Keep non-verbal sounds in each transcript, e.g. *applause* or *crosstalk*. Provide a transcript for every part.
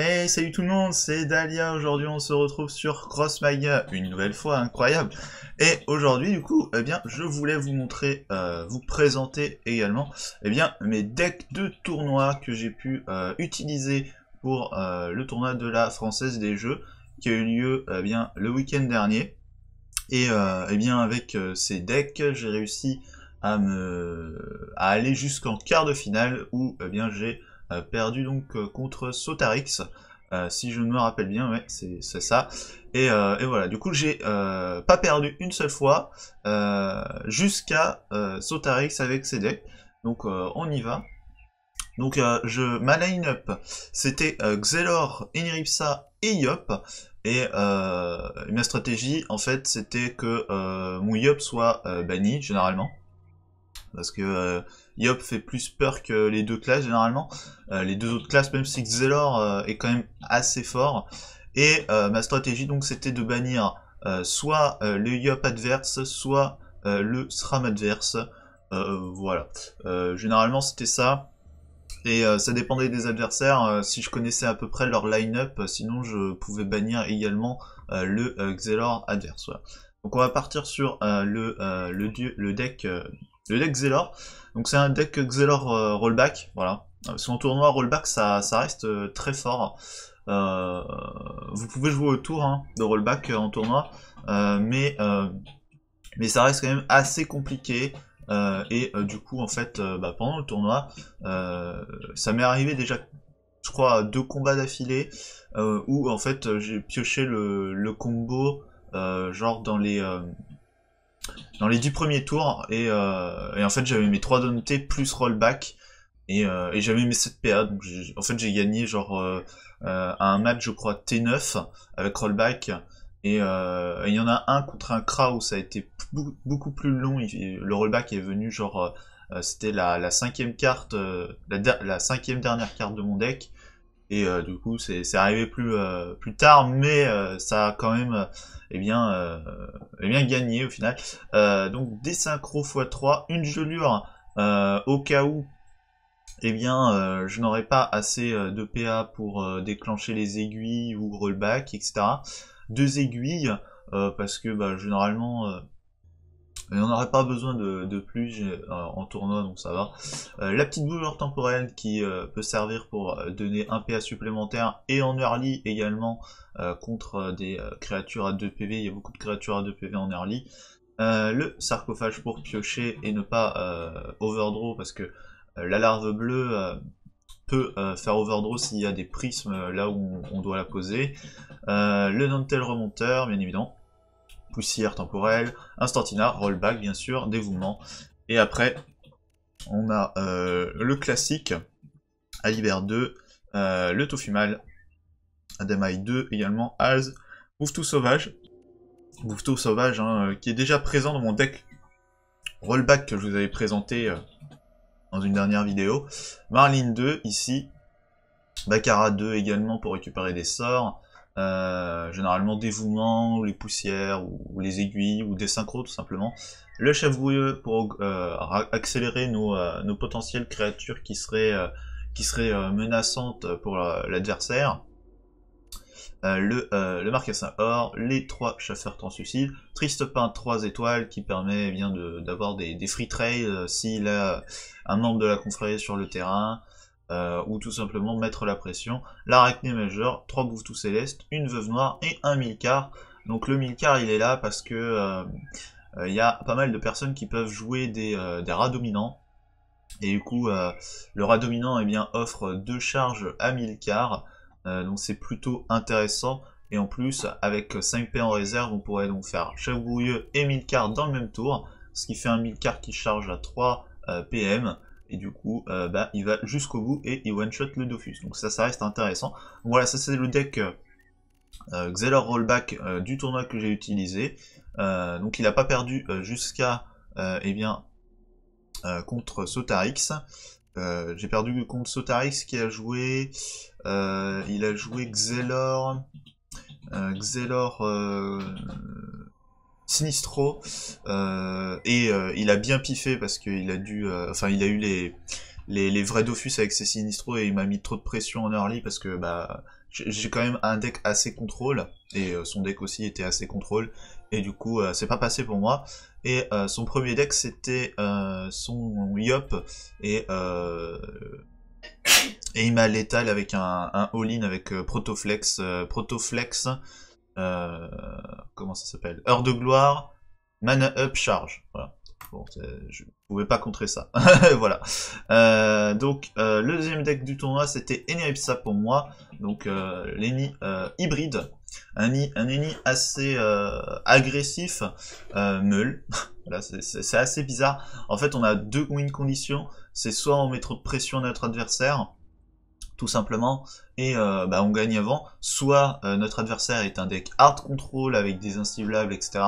Hey, salut tout le monde, c'est Dalia. Aujourd'hui, on se retrouve sur Cross une nouvelle fois, incroyable. Et aujourd'hui, du coup, eh bien, je voulais vous montrer, euh, vous présenter également, eh bien, mes decks de tournoi que j'ai pu euh, utiliser pour euh, le tournoi de la Française des Jeux qui a eu lieu, eh bien, le week-end dernier. Et eh bien, avec ces decks, j'ai réussi à me, aller jusqu'en quart de finale où, eh bien, j'ai euh, perdu donc euh, contre Sotarix. Euh, si je me rappelle bien, c'est ça. Et, voilà, du coup, j'ai pas perdu une seule fois jusqu'à Sotarix avec ses decks. Donc, on y va. Donc, je, ma line-up, c'était Xelor, Eniripsa et Yop. Et ma stratégie, en fait, c'était que mon Yop soit banni, généralement parce que euh, Yop fait plus peur que les deux classes généralement. Euh, les deux autres classes, même si Xelor euh, est quand même assez fort. Et ma stratégie donc c'était de bannir soit le Yop adverse, soit le SRAM adverse. voilà. généralement c'était ça. Et ça dépendait des adversaires, si je connaissais à peu près leur line-up, sinon je pouvais bannir également le Xelor adverse. Donc on va partir sur le, le deck le deck Xelor, donc c'est un deck Xelor euh, rollback, voilà. Son tournoi rollback, ça, reste euh, très fort. Euh, vous pouvez jouer au tour hein, de rollback en tournoi, mais, mais ça reste quand même assez compliqué. et du coup, en fait, bah, pendant le tournoi, ça m'est arrivé déjà, je crois, deux combats d'affilée, où en fait j'ai pioché le combo genre dans les dans les 10 premiers tours euh, et, en fait j'avais mes 3 T plus rollback et, euh, j'avais mes 7 PA donc en fait j'ai gagné genre à euh, un match je crois T9 avec rollback et il y en a un contre un Kra où ça a été beaucoup plus long. et le rollback est venu genre, c'était la, la, cinquième carte, la, la, cinquième dernière carte de mon deck. Et euh, du coup, c'est arrivé plus, euh, plus tard, mais euh, ça a quand même eh bien, eh bien gagné au final. donc des synchro x3, une gelure au cas où eh bien, je n'aurai pas assez de PA pour déclencher les aiguilles ou rollback, etc. Deux aiguilles, parce que bah, généralement, mais on n'aurait pas besoin de, de plus euh, en tournoi, donc ça va. Euh, la petite bouleur temporelle qui euh, peut servir pour donner un PA supplémentaire et en early également contre des créatures à 2 PV. Il y a beaucoup de créatures à 2 PV en early. le sarcophage pour piocher et ne pas overdraw parce que la larve bleue peut faire overdraw s'il y a des prismes là où on, doit la poser. Euh, le dentel remonteur, bien évidemment poussière temporelle, instantina, rollback bien sûr, dévouement. Et après, on a euh, le classique, Alibert 2, euh, le Tofumal, Adamaï 2 également, Az, tout Sauvage, Bouffe-tout Sauvage hein, euh, qui est déjà présent dans mon deck rollback que je vous avais présenté dans une dernière vidéo, Marlin 2 ici, Baccarat 2 également pour récupérer des sorts, euh, généralement dévouement, ou les poussières, ou, les aiguilles, ou des synchros tout simplement. Le chef brouilleux pour euh, accélérer euh, nos, potentielles créatures qui seraient, qui seraient menaçantes pour l'adversaire. le, le or, les trois chasseurs translucides, triste pain 3 étoiles qui permet eh bien d'avoir des, des, free trades s'il a un membre de la confrérie sur le terrain, euh, ou tout simplement mettre la pression. L'arachné majeur, 3 bouffes tout céleste, une veuve noire et un mille-quart Donc le car il est là parce que euh, euh, il y a pas mal de personnes qui peuvent jouer des, rats dominants. Et du coup le rat dominant eh bien, offre deux charges à car. donc c'est plutôt intéressant. Et en plus avec 5P en réserve on pourrait donc faire chef et et car dans le même tour. Ce qui fait un mille-quart qui charge à 3 PM et du coup euh, bah, il va jusqu'au bout et il one shot le Dofus. Donc ça ça reste intéressant. Voilà, ça c'est le deck euh, euh, Xelor Rollback du tournoi que j'ai utilisé. donc il n'a pas perdu jusqu'à eh bien contre Sotarix. j'ai perdu contre Sotarix qui a joué il a joué Xelor Xelor Sinistro. Euh, et euh, il a bien piffé parce qu'il a dû, euh, enfin il a eu les, les, vrais Dofus avec ses Sinistro et il m'a mis trop de pression en early parce que bah j'ai quand même un deck assez contrôle et son deck aussi était assez contrôle et du coup c'est pas passé pour moi. Et son premier deck c'était son Yop et et il m'a létal avec un, un all-in avec Protoflex, Protoflex euh, comment ça s'appelle Heure de gloire, mana up charge. Voilà. ne je pouvais pas contrer ça. *laughs* voilà. Euh, donc, euh, le deuxième deck du tournoi, c'était Eneripsa pour moi. Donc, euh, hybride. Un, un assez agressif, meul. *laughs* c'est assez bizarre. En fait, on a deux win conditions. C'est soit on met trop de pression à notre adversaire, tout simplement, et euh, bah, on gagne avant, soit euh, notre adversaire est un deck hard control avec des instiblables, etc.,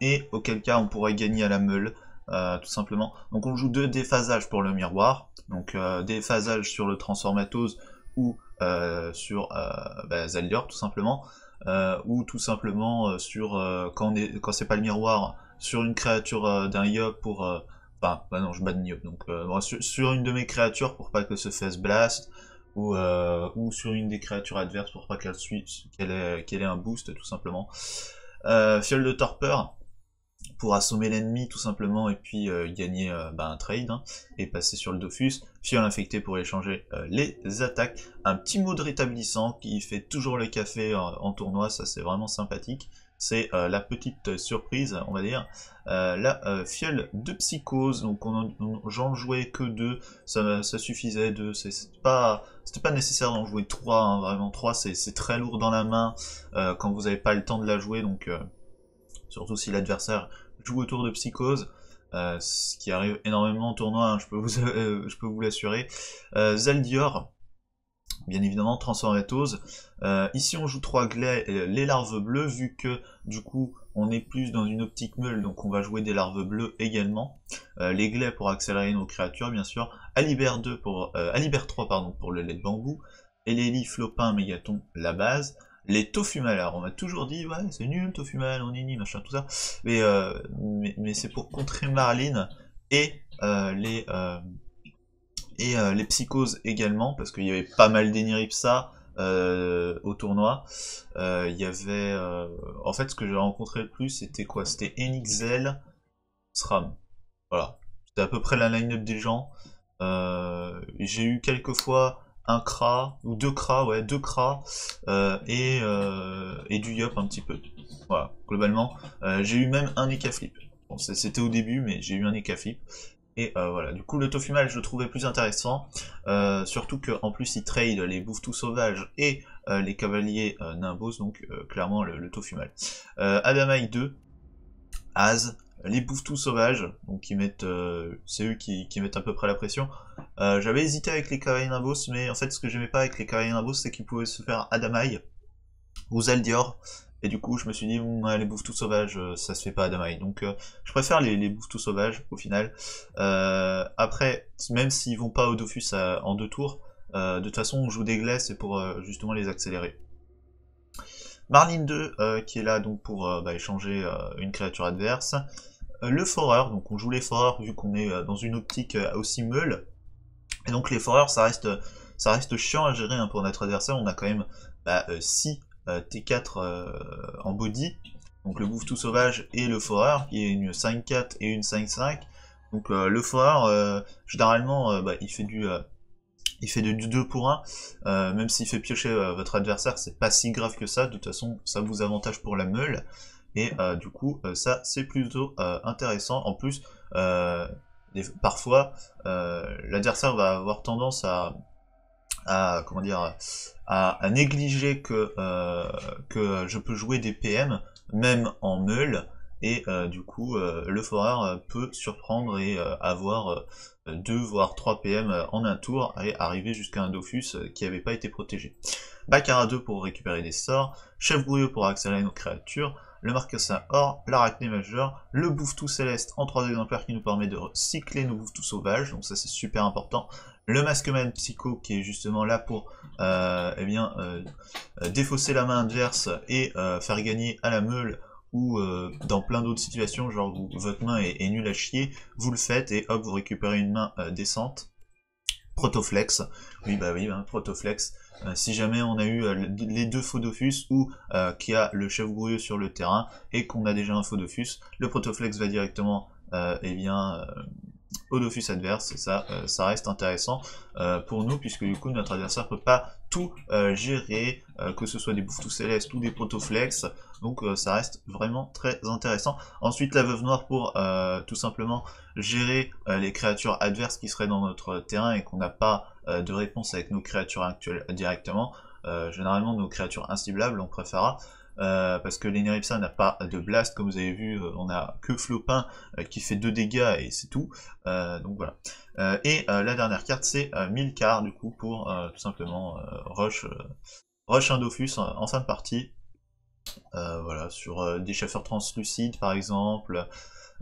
et auquel cas on pourrait gagner à la meule, euh, tout simplement. Donc on joue deux déphasages pour le miroir, donc déphasage sur le transformatose ou sur bah, tout simplement, ou tout simplement sur, quand, c'est pas le miroir, sur une créature d'un Yop pour... Enfin, bah non, je bats de Niop, donc sur, une de mes créatures pour pas que ce fasse blast, ou, euh, ou sur une des créatures adverses pour pas qu'elle qu'elle ait, un boost tout simplement. Euh, fiole de torpeur pour assommer l'ennemi tout simplement et puis euh, gagner bah, un trade hein, et passer sur le Dofus. Fiole infectée pour échanger les attaques. Un petit mot de rétablissant qui fait toujours le café en tournoi, ça c'est vraiment sympathique c'est euh, la petite surprise, on va dire, euh, la euh, fiole de psychose. Donc j'en jouais que deux, ça, suffisait deux, c'est pas c'était pas nécessaire d'en jouer trois, hein, vraiment trois, c'est très lourd dans la main quand vous n'avez pas le temps de la jouer, donc surtout si l'adversaire joue autour de psychose. ce qui arrive énormément en tournoi, hein, je peux vous, *laughs* vous l'assurer. Zeldior bien évidemment transorétose. Euh, ici on joue trois glais, euh, les larves bleues, vu que du coup on est plus dans une optique meule, donc on va jouer des larves bleues également. Euh, les glais pour accélérer nos créatures bien sûr, Alibert 2 pour 3 pardon pour le lait de bambou, et les lits flopin mégaton la base. Les Tofumal Alors, on m'a toujours dit ouais c'est nul Tofumal on est ni machin tout ça, mais, mais, c'est pour contrer Marlene. et les et euh, les psychoses également, parce qu'il y avait pas mal d'Eniripsa euh, au tournoi. Euh, il y avait... en fait, ce que j'ai rencontré le plus, c'était quoi C'était Enixel, SRAM. Voilà. C'était à peu près la line-up des gens. j'ai eu quelques fois un Kra, ou deux Kra, ouais, deux Kra, et, et du Yop un petit peu. Voilà, globalement. j'ai eu même un Ekaflip Flip. c'était au début, mais j'ai eu un Ekaflip et euh, voilà, du coup le Tofumal je le trouvais plus intéressant, euh, surtout qu'en plus il trade les bouffes tout sauvages et euh, les cavaliers nimbos, donc clairement le, le Adamaï 2, Az, les bouffes tout sauvages, donc ils mettent, c'est eux qui, mettent à peu près la pression. J'avais hésité avec les cavaliers nimbos, mais en fait ce que j'aimais pas avec les cavaliers nimbos c'est qu'ils pouvaient se faire Adamaï ou Zeldior. Et du coup, je me suis dit, les bouffes tout sauvages, euh, ça se fait pas à maille. Donc, euh, je préfère les, bouffes tout sauvages, au final. Euh, après, même s'ils vont pas au Dofus en deux tours, de toute façon, on joue des glaces, pour justement les accélérer. Marlin 2, qui est là donc pour bah, échanger une créature adverse. le foreur, donc on joue les foreurs, vu qu'on est dans une optique aussi meule. Et donc, les foreurs, ça reste... Ça reste chiant à gérer hein, pour notre adversaire. On a quand même 6 bah, euh, T4 euh, en body, donc le bouffe tout sauvage et le foreur, qui est une 5-4 et une 5-5. Donc euh, le foreur, généralement, bah, il fait du il fait du 2 pour 1, même s'il fait piocher votre adversaire, c'est pas si grave que ça, de toute façon ça vous avantage pour la meule, et du coup ça c'est plutôt intéressant, en plus parfois l'adversaire va avoir tendance à, à, comment dire, à, négliger que, euh, que je peux jouer des PM, même en meule, et euh, du coup, euh, le foreur peut surprendre et avoir deux voire 3 PM en un tour et arriver jusqu'à un Dofus qui n'avait pas été protégé. Baccarat 2 pour récupérer des sorts, Chef Brouilleux pour accélérer nos créatures, le Marcassin Or, l'Arachné Majeur, le tout Céleste en trois exemplaires qui nous permet de recycler nos tout Sauvages, donc ça c'est super important le Maskman Psycho qui est justement là pour euh, eh bien, euh, euh, défausser la main adverse et faire gagner à la meule ou dans plein d'autres situations, genre où votre main est, nulle à chier, vous le faites et hop, vous récupérez une main décente. Protoflex, oui bah oui, hein, Protoflex, si jamais on a eu les deux faux Dofus ou qu'il y a le chef grouilleux sur le terrain et qu'on a déjà un faux le Protoflex va directement eh bien, au adverse, ça, euh, ça reste intéressant euh, pour nous, puisque du coup notre adversaire peut pas tout euh, gérer, que ce soit des bouffes tout célestes ou des protoflex, donc ça reste vraiment très intéressant. Ensuite la veuve noire pour tout simplement gérer les créatures adverses qui seraient dans notre terrain et qu'on n'a pas de réponse avec nos créatures actuelles directement. généralement nos créatures inciblables on préférera euh, parce que l'Eneripsa n'a pas de blast, comme vous avez vu, euh, on a que Flopin euh, qui fait deux dégâts et c'est tout. donc voilà. et la dernière carte, c'est 1000 du coup pour tout simplement rush, rush un Dofus en, fin de partie. voilà, sur des chasseurs translucides par exemple.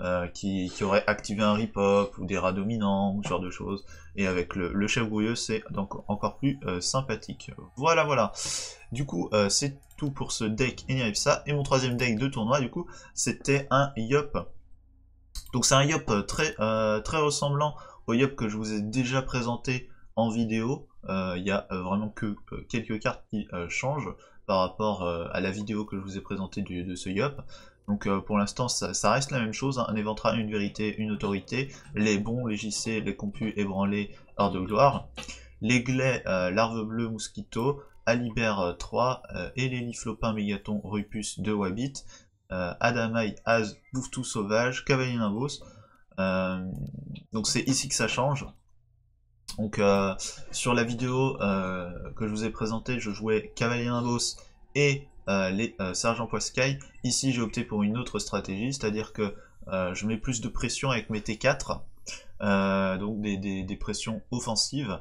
Euh, qui, aurait activé un ripop ou des rats dominants, ou ce genre de choses. Et avec le, chef grouilleux, c'est donc encore plus euh, sympathique. Voilà, voilà. Du coup, euh, c'est tout pour ce deck ça Et mon troisième deck de tournoi, du coup, c'était un Yop. Donc c'est un Yop très, très ressemblant au Yop que je vous ai déjà présenté en vidéo. Il n'y a vraiment que quelques cartes qui changent par rapport à la vidéo que je vous ai présentée de ce Yop. Donc euh, pour l'instant, ça, reste la même chose, hein. un éventra, une vérité, une autorité, les bons, les JC, les compus, ébranlés, hors de gloire, les glais, euh, larves bleues bleue, mosquito, alibert 3, euh, et l'éliflopin, mégaton, rupus, 2 wabit adamaï, az, tout sauvage, cavalier nimbos. donc c'est ici que ça change. Donc sur la vidéo que je vous ai présentée, je jouais cavalier nimbos et euh, les euh, sergents Poiscaille. Ici, j'ai opté pour une autre stratégie, c'est-à-dire que euh, je mets plus de pression avec mes T4, donc des, pressions offensives,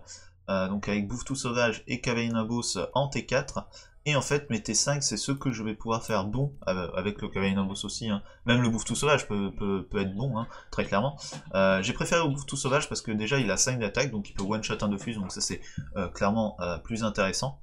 donc avec Bouffe tout Sauvage et Cavalinabos en T4, et en fait, mes T5, c'est ce que je vais pouvoir faire bon, avec le cavalier aussi, hein. même le bouffe tout sauvage peut, être bon, hein, très clairement. J'ai préféré le bouffe tout sauvage parce que déjà, il a 5 d'attaque, donc il peut one-shot un de donc ça c'est clairement plus intéressant.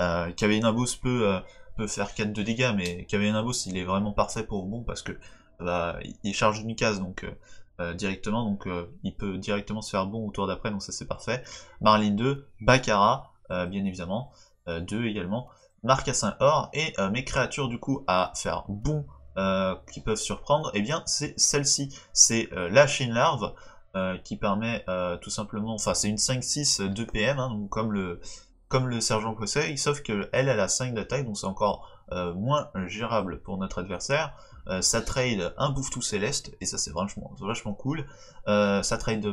Euh, Abos peut, euh, peut, faire 4 de dégâts, mais une il est vraiment parfait pour Bon parce que bah, il charge une case donc euh, euh, directement, donc il peut directement se faire Bon au tour d'après, donc ça c'est parfait. Marlin 2, Baccara, bien évidemment, 2 également, Marcassin or, et mes créatures du coup à faire Bon qui peuvent surprendre, et eh bien c'est celle-ci, c'est la Chine Larve. qui permet tout simplement, enfin c'est une 5-6 2 PM, donc comme le, comme le sergent Conseil, sauf que elle, elle a 5 d'attaque, donc c'est encore euh, moins gérable pour notre adversaire. Euh, ça trade un bouffe tout céleste, et ça c'est vachement, cool. Euh, ça, trade,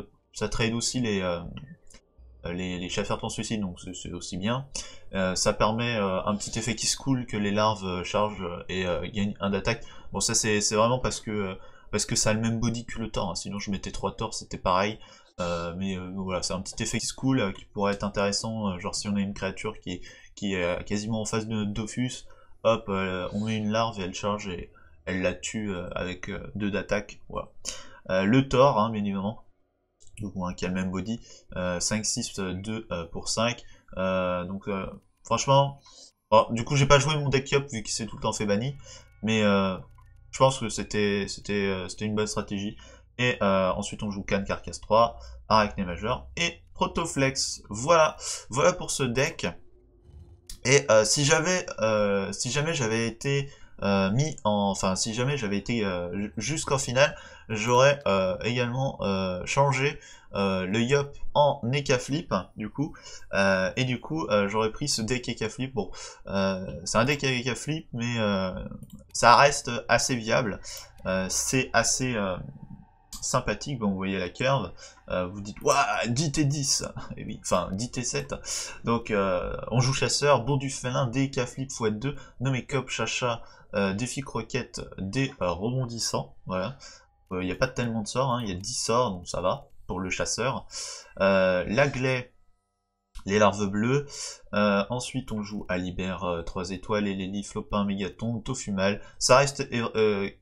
aussi les, les, chasseurs suicide, donc c'est aussi bien. ça permet un petit effet qui se coule que les larves chargent et gagnent un d'attaque. Bon ça c'est vraiment parce que parce que ça a le même body que le tort, hein. sinon je mettais 3 torts, c'était pareil. Euh, mais euh, voilà, c'est un petit effet qui cool euh, qui pourrait être intéressant. genre, si on a une créature qui est, quasiment en face de notre Dofus, hop, on met une larve et elle charge et elle la tue avec deux d'attaque. Voilà. le Thor, hein, bien évidemment, donc, qui a le même body, 5, 6, 2 pour 5. donc, franchement, du coup, j'ai pas joué mon deck up vu qu'il s'est tout le temps fait banni, mais je pense que c'était une bonne stratégie. Et euh, ensuite, on joue Khan Carcasse 3, Arachné Majeur et Protoflex. Voilà, voilà pour ce deck. Et euh, si j'avais, euh, si jamais j'avais été mis en, enfin, si jamais j'avais été jusqu'en finale, j'aurais également changé le Yop en Eka Flip, du coup. et du coup, j'aurais pris ce deck Eka Flip. Bon, c'est un deck Eka Flip, mais ça reste assez viable. c'est assez sympathique, bon, vous voyez la curve, euh, vous dites Waouh, 10 t 10 et eh oui, Enfin, 10 t 7 Donc, euh, on joue chasseur, bon du félin, DK flip x2, nommé cop, chacha, euh, défi croquette, des rebondissants. Voilà. Il n'y a pas tellement de sorts, il hein. y a 10 sorts, donc ça va pour le chasseur. la L'aglet, les larves bleues. ensuite, on joue à 3 étoiles, et Flopin, Mégaton, Tofumal. Ça reste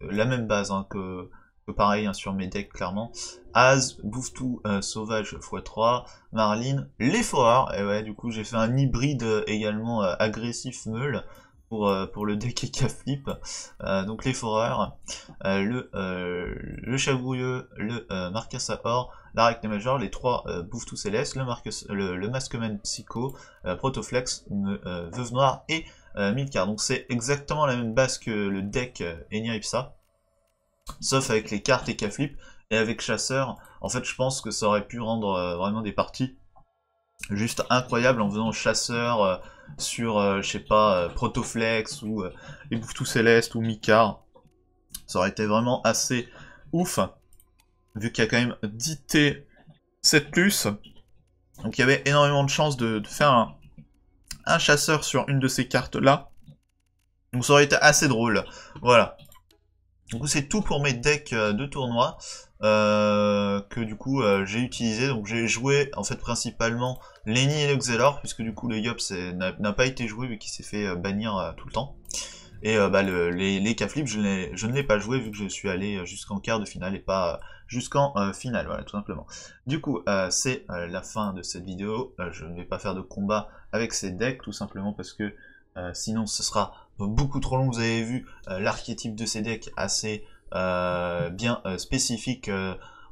la même base hein, que pareil hein, sur mes decks clairement. As, bouffe euh, sauvage x3, Marline, les foreurs, et ouais du coup j'ai fait un hybride euh, également euh, agressif meule pour, pour le deck Eka Flip. donc les foreurs, le, le chabouilleux, le Marcus à or, la major, les trois bouffe tout céleste, le, Marcus, le, Maskman Psycho, Protoflex, Veuve Noire et milkar Donc c'est exactement la même base que le deck Enya Ipsa. Sauf avec les cartes et Et avec Chasseur, en fait, je pense que ça aurait pu rendre euh, vraiment des parties juste incroyables en faisant Chasseur euh, sur, euh, je sais pas, Protoflex ou les tout Céleste ou Mika. Ça aurait été vraiment assez ouf, vu qu'il y a quand même 10 T, 7 plus. Donc il y avait énormément de chances de, faire un, un, chasseur sur une de ces cartes-là. Donc ça aurait été assez drôle. Voilà c'est tout pour mes decks euh, de tournoi euh, que du coup euh, j'ai utilisé. Donc j'ai joué en fait principalement Lenny et le puisque du coup le Yop n'a pas été joué vu qu'il s'est fait bannir tout le temps. Et bah, les, K-Flip, je, ne l'ai pas joué vu que je suis allé jusqu'en quart de finale et pas jusqu'en finale, tout simplement. Du coup c'est la fin de cette vidéo. je ne vais pas faire de combat avec ces decks tout simplement parce que sinon ce sera beaucoup trop long. Vous avez vu euh, l'archétype de ces decks assez euh, bien euh, spécifique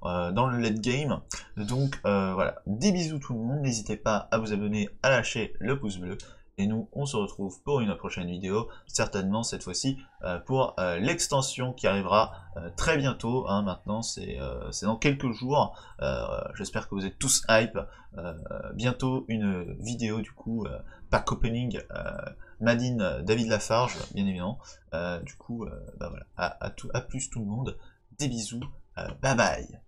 dans le late game. Donc voilà, des bisous tout le monde. N'hésitez pas à vous abonner, à lâcher le pouce bleu. Et nous, on se retrouve pour une prochaine vidéo, certainement cette fois-ci pour l'extension qui arrivera très bientôt. Hein. maintenant, c'est dans quelques jours. J'espère que vous êtes tous hype. bientôt une vidéo du coup, pack opening Madine, euh, David Lafarge, bien évidemment. Euh, du coup, euh, bah à, à plus tout le monde. Des bisous, bye bye